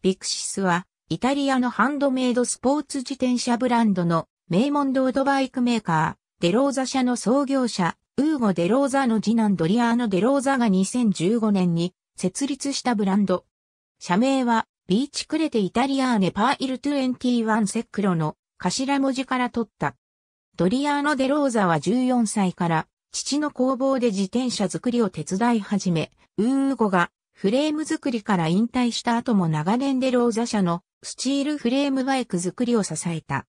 ビクシスは、イタリアのハンドメイドスポーツ自転車ブランドの名門ロードバイクメーカー、デローザ社の創業者、ウーゴ・デローザの次男ドリアーノ・デローザが2015年に設立したブランド。社名は、ビーチクレテイタリアーネパーイル21セクロの頭文字から取った。ドリアーノ・デローザは14歳から、父の工房で自転車作りを手伝い始め、ウーゴがフレーム作りから引退した後も長年でローザ社のスチールフレームバイク作りを支えた。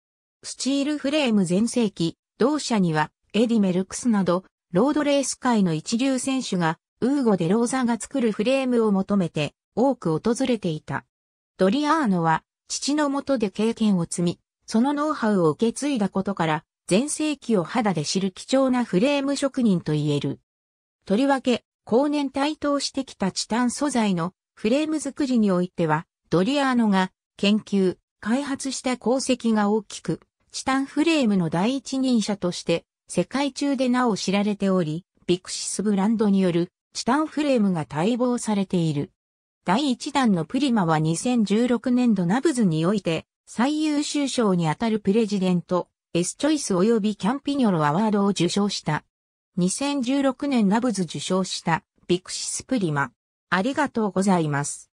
スチールフレーム全盛期、同社にはエディ・メルクスなど、ロードレース界の一流選手が、ウーゴ・デ・ローザが作るフレームを求めて、多く訪れていた。ドリアーノは、父のもとで経験を積み、そのノウハウを受け継いだことから、全盛期を肌で知る貴重なフレーム職人と言える。とりわけ、後年台頭してきたチタン素材のフレーム作りにおいては、ドリアーノが研究、開発した功績が大きく、チタンフレームの第一人者として世界中でなお知られており、ビクシスブランドによるチタンフレームが待望されている。第一弾のプリマは2016年度ナブズにおいて最優秀賞にあたるプレジデント、エスチョイス及びキャンピニョロアワードを受賞した。2016年ナブズ受賞したビクシスプリマ。ありがとうございます。